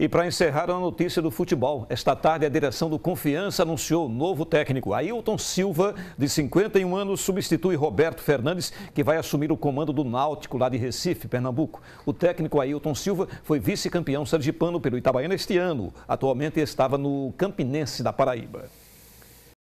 E para encerrar a notícia do futebol, esta tarde a direção do Confiança anunciou o novo técnico. Ailton Silva, de 51 anos, substitui Roberto Fernandes, que vai assumir o comando do Náutico lá de Recife, Pernambuco. O técnico Ailton Silva foi vice-campeão sergipano pelo Itabaiana este ano. Atualmente estava no Campinense da Paraíba.